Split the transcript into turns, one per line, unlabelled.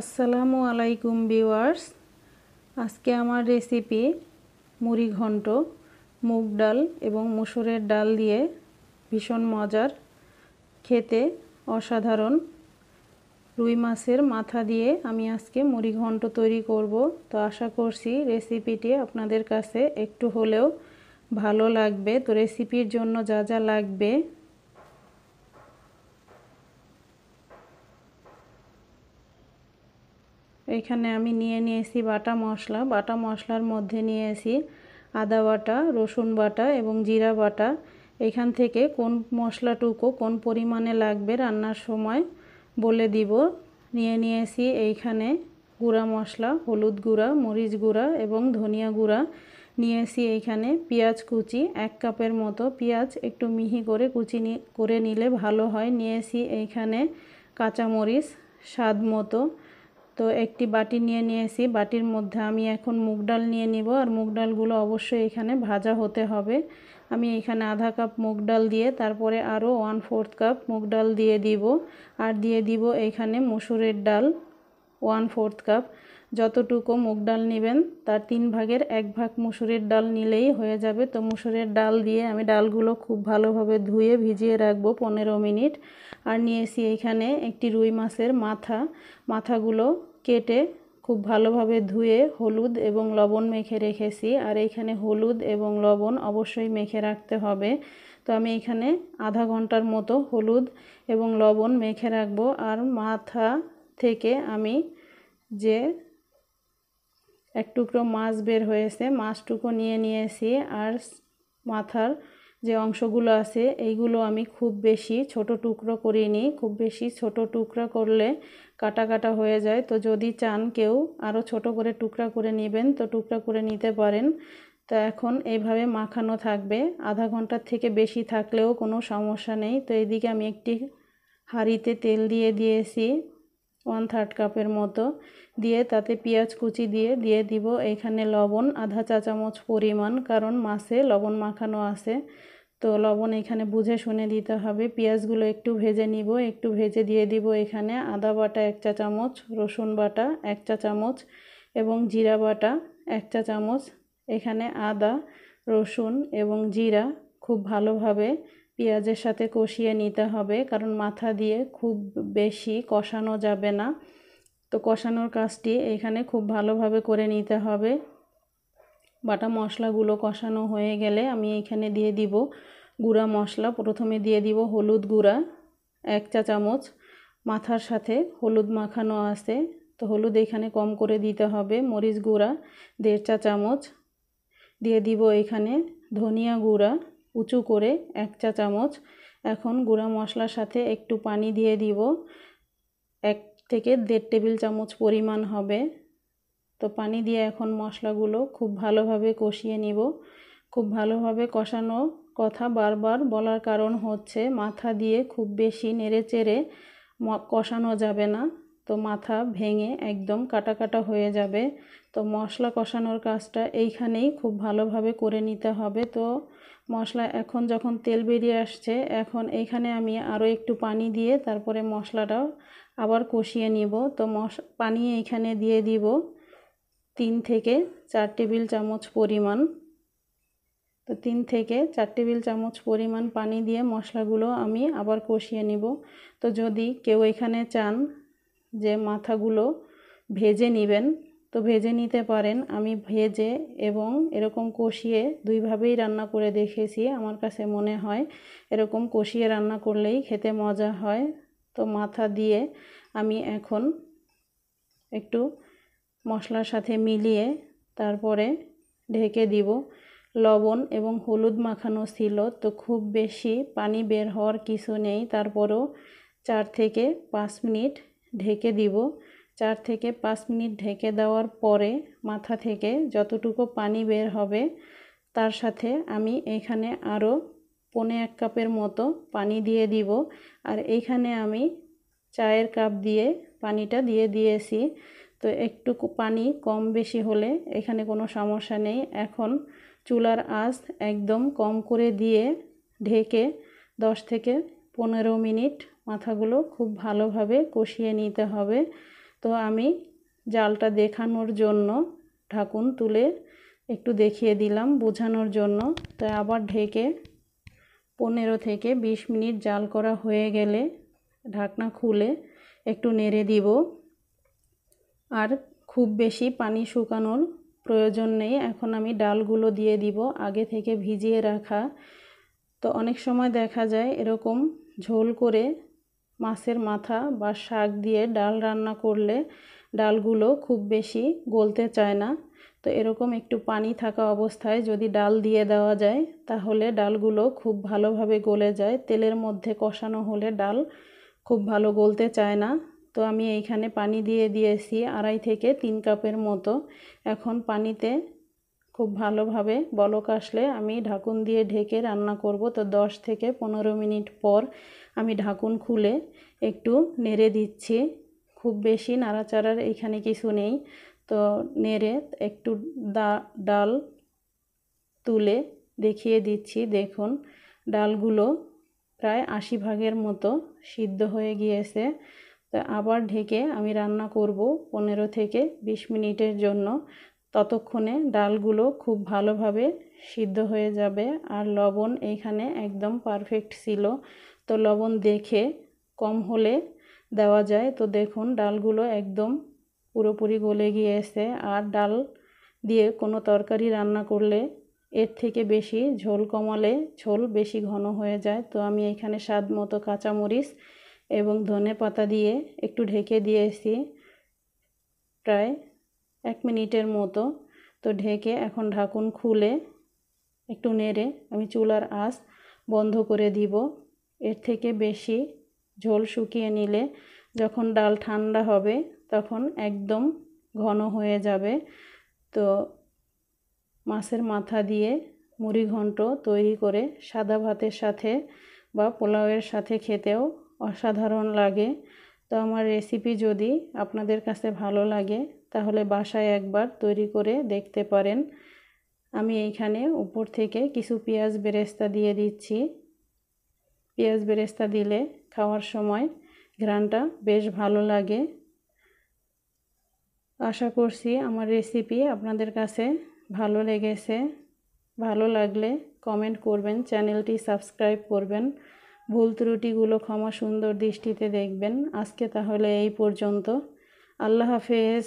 আসসালামু আলাইকুম বিওয়ার্স আজকে আমার রেসিপি মুড়ি ঘন্ট মুগ ডাল এবং মুসুরের ডাল দিয়ে ভীষণ মজার খেতে অসাধারণ রুই মাছের মাথা দিয়ে আমি আজকে মুড়ি ঘন্ট তৈরি করব তো আশা করছি রেসিপিটি আপনাদের কাছে একটু হলেও ভালো লাগবে তো রেসিপির জন্য যা যা লাগবে এইখানে আমি নিয়ে নিয়েছি বাটা মশলা বাটা মশলার মধ্যে নিয়েছি আদা বাটা রসুন বাটা এবং জিরা বাটা এখান থেকে কোন মশলাটুকু কোন পরিমাণে লাগবে রান্নার সময় বলে দিব নিয়ে নিয়েছি এইখানে গুঁড়া মশলা হলুদ গুঁড়া মরিচ গুঁড়া এবং ধনিয়া গুঁড়া নিয়েছি এইখানে পেঁয়াজ কুচি এক কাপের মতো পেঁয়াজ একটু মিহি করে কুচি করে নিলে ভালো হয় নিয়েছি এইখানে কাঁচামরিচ স্বাদ মতো তো একটি বাটি নিয়ে নিয়েছি বাটির মধ্যে আমি এখন মুগ ডাল নিয়ে নিব আর মুগ ডালগুলো অবশ্যই এখানে ভাজা হতে হবে আমি এখানে আধা কাপ মুগ ডাল দিয়ে তারপরে আরও ওয়ান ফোর্থ কাপ মুগ ডাল দিয়ে দিব আর দিয়ে দিব এখানে মসুরের ডাল ওয়ান ফোর্থ কাপ যতটুকু মুগ ডাল নেবেন তার তিন ভাগের এক ভাগ মুসুরের ডাল নিলেই হয়ে যাবে তো মুসুরের ডাল দিয়ে আমি ডালগুলো খুব ভালোভাবে ধুয়ে ভিজিয়ে রাখবো পনেরো মিনিট আর নিয়েছি এখানে একটি রুই মাছের মাথা মাথাগুলো কেটে খুব ভালোভাবে ধুয়ে হলুদ এবং লবণ মেখে রেখেছি আর এইখানে হলুদ এবং লবণ অবশ্যই মেখে রাখতে হবে তো আমি এখানে আধা ঘন্টার মতো হলুদ এবং লবণ মেখে রাখবো আর মাথা থেকে আমি যে এক টুকরো মাছ বের হয়েছে মাছটুকু নিয়ে নিয়েছি আর মাথার যে অংশগুলো আছে এইগুলো আমি খুব বেশি ছোট টুকরো করিনি খুব বেশি ছোট টুকরা করলে কাটা কাটা হয়ে যায় তো যদি চান কেউ আরও ছোট করে টুকরা করে নেবেন তো টুকরা করে নিতে পারেন তো এখন এইভাবে মাখানো থাকবে আধা ঘন্টার থেকে বেশি থাকলেও কোনো সমস্যা নেই তো এদিকে আমি একটি হাঁড়িতে তেল দিয়ে দিয়েছি ওয়ান থার্ড কাপের মতো দিয়ে তাতে পেঁয়াজ কুচি দিয়ে দিয়ে দিব এখানে লবণ আধা চা চামচ পরিমাণ কারণ মাছে লবণ মাখানো আছে তো লবণ এখানে বুঝে শুনে দিতে হবে পেঁয়াজগুলো একটু ভেজে নিব একটু ভেজে দিয়ে দিব এখানে আদা বাটা এক চা চামচ রসুন বাটা এক চা চামচ এবং জিরা বাটা এক চা চামচ এখানে আদা রসুন এবং জিরা খুব ভালোভাবে পেঁয়াজের সাথে কষিয়ে নিতে হবে কারণ মাথা দিয়ে খুব বেশি কষানো যাবে না তো কষানোর কাজটি এখানে খুব ভালোভাবে করে নিতে হবে বাটা মশলাগুলো কষানো হয়ে গেলে আমি এইখানে দিয়ে দিব গুঁড়া মশলা প্রথমে দিয়ে দিব হলুদ গুঁড়া এক চা চামচ মাথার সাথে হলুদ মাখানো আছে তো হলুদ এখানে কম করে দিতে হবে মরিচ গুঁড়া দেড় চা চামচ দিয়ে দিব এখানে ধনিয়া গুঁড়া উঁচু করে এক চা চামচ এখন গুঁড়া মশলার সাথে একটু পানি দিয়ে দিব এক থেকে দেড় টেবিল চামচ পরিমাণ হবে তো পানি দিয়ে এখন মশলাগুলো খুব ভালোভাবে কষিয়ে নিব খুব ভালোভাবে কষানো কথা বারবার বলার কারণ হচ্ছে মাথা দিয়ে খুব বেশি নেড়ে চেড়ে কষানো যাবে না তো মাথা ভেঙে একদম কাটা কাটা হয়ে যাবে তো মশলা কষানোর কাজটা এইখানেই খুব ভালোভাবে করে নিতে হবে তো মশলা এখন যখন তেল বেরিয়ে আসছে এখন এইখানে আমি আরও একটু পানি দিয়ে তারপরে মশলাটা আবার কষিয়ে নিব তো মশ পানি এইখানে দিয়ে দিব তিন থেকে চার টেবিল চামচ পরিমাণ তো তিন থেকে চার টেবিল চামচ পরিমাণ পানি দিয়ে মশলাগুলো আমি আবার কষিয়ে নিব তো যদি কেউ এখানে চান যে মাথাগুলো ভেজে নেবেন তো ভেজে নিতে পারেন আমি ভেজে এবং এরকম কষিয়ে দুইভাবেই রান্না করে দেখেছি আমার কাছে মনে হয় এরকম কষিয়ে রান্না করলেই খেতে মজা হয় তো মাথা দিয়ে আমি এখন একটু মশলার সাথে মিলিয়ে তারপরে ঢেকে দিব লবণ এবং হলুদ মাখানো ছিল তো খুব বেশি পানি বের হওয়ার কিছু নেই তারপরেও চার থেকে পাঁচ মিনিট ঢেকে দিব চার থেকে পাঁচ মিনিট ঢেকে দেওয়ার পরে মাথা থেকে যতটুকু পানি বের হবে তার সাথে আমি এখানে আরও পনে এক কাপের মতো পানি দিয়ে দিব আর এইখানে আমি চায়ের কাপ দিয়ে পানিটা দিয়ে দিয়েছি তো একটু পানি কম বেশি হলে এখানে কোনো সমস্যা নেই এখন চুলার আঁচ একদম কম করে দিয়ে ঢেকে 10 থেকে পনেরো মিনিট মাথাগুলো খুব ভালোভাবে কষিয়ে নিতে হবে তো আমি জালটা দেখানোর জন্য ঢাকুন তুলে একটু দেখিয়ে দিলাম বোঝানোর জন্য তো আবার ঢেকে পনেরো থেকে ২০ মিনিট জাল করা হয়ে গেলে ঢাকনা খুলে একটু নেড়ে দিব আর খুব বেশি পানি শুকানোর প্রয়োজন নেই এখন আমি ডালগুলো দিয়ে দিব আগে থেকে ভিজিয়ে রাখা তো অনেক সময় দেখা যায় এরকম ঝোল করে মাছের মাথা বা শাক দিয়ে ডাল রান্না করলে ডালগুলো খুব বেশি গলতে চায় না তো এরকম একটু পানি থাকা অবস্থায় যদি ডাল দিয়ে দেওয়া যায় তাহলে ডালগুলো খুব ভালোভাবে গলে যায় তেলের মধ্যে কষানো হলে ডাল খুব ভালো গলতে চায় না তো আমি এইখানে পানি দিয়ে দিয়েছি আড়াই থেকে তিন কাপের মতো এখন পানিতে খুব ভালোভাবে বলক আসলে আমি ঢাকুন দিয়ে ঢেকে রান্না করব তো 10 থেকে পনেরো মিনিট পর আমি ঢাকুন খুলে একটু নেড়ে দিচ্ছি খুব বেশি নাড়াচাড়ার এখানে কিছু নেই তো নেড়ে একটু ডাল তুলে দেখিয়ে দিচ্ছি দেখুন ডালগুলো প্রায় আশি ভাগের মতো সিদ্ধ হয়ে গিয়েছে তো আবার ঢেকে আমি রান্না করব পনেরো থেকে বিশ মিনিটের জন্য ততক্ষণে ডালগুলো খুব ভালোভাবে সিদ্ধ হয়ে যাবে আর লবণ এইখানে একদম পারফেক্ট ছিল তো লবণ দেখে কম হলে দেওয়া যায় তো দেখুন ডালগুলো একদম পুরোপুরি গলে গিয়েছে আর ডাল দিয়ে কোনো তরকারি রান্না করলে এর থেকে বেশি ঝোল কমালে ঝোল বেশি ঘন হয়ে যায় তো আমি এখানে স্বাদ মতো কাঁচামরিচ এবং ধনে পাতা দিয়ে একটু ঢেকে দিয়েছি প্রায় এক মিনিটের মতো তো ঢেকে এখন ঢাকুন খুলে একটু নেড়ে আমি চুলার আস বন্ধ করে দিব এর থেকে বেশি ঝোল শুকিয়ে নিলে যখন ডাল ঠান্ডা হবে তখন একদম ঘন হয়ে যাবে তো মাছের মাথা দিয়ে মুড়ি ঘন্ট তৈরি করে সাদা ভাতের সাথে বা পোলাওয়ের সাথে খেতেও অসাধারণ লাগে তো আমার রেসিপি যদি আপনাদের কাছে ভালো লাগে তাহলে বাসায় একবার তৈরি করে দেখতে পারেন আমি এইখানে উপর থেকে কিছু পেঁয়াজ বেরেস্তা দিয়ে দিচ্ছি পেঁয়াজ বেরেস্তা দিলে খাওয়ার সময় ঘ্রানটা বেশ ভালো লাগে আশা করছি আমার রেসিপি আপনাদের কাছে ভালো লেগেছে ভালো লাগলে কমেন্ট করবেন চ্যানেলটি সাবস্ক্রাইব করবেন ভুল ত্রুটিগুলো ক্ষমা সুন্দর দৃষ্টিতে দেখবেন আজকে তাহলে এই পর্যন্ত আল্লাহ হাফেজ